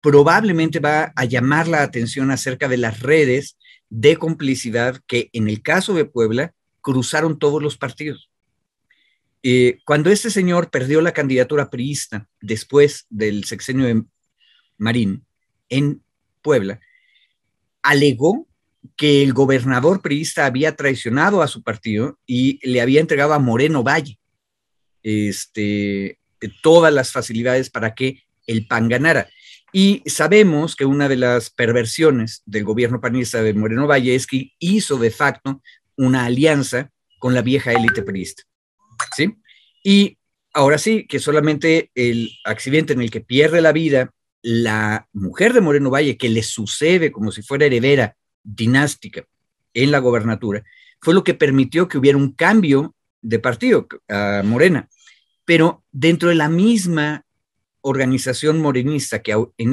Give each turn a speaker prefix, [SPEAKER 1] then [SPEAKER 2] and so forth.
[SPEAKER 1] probablemente va a llamar la atención acerca de las redes de complicidad que en el caso de Puebla cruzaron todos los partidos. Eh, cuando este señor perdió la candidatura priista después del sexenio de Marín en Puebla, alegó que el gobernador priista había traicionado a su partido y le había entregado a Moreno Valle este, todas las facilidades para que el PAN ganara. Y sabemos que una de las perversiones del gobierno panista de Moreno Valle es que hizo de facto una alianza con la vieja élite priista. ¿sí? Y ahora sí, que solamente el accidente en el que pierde la vida la mujer de Moreno Valle, que le sucede como si fuera heredera dinástica en la gobernatura, fue lo que permitió que hubiera un cambio de partido a Morena. Pero dentro de la misma organización morenista que en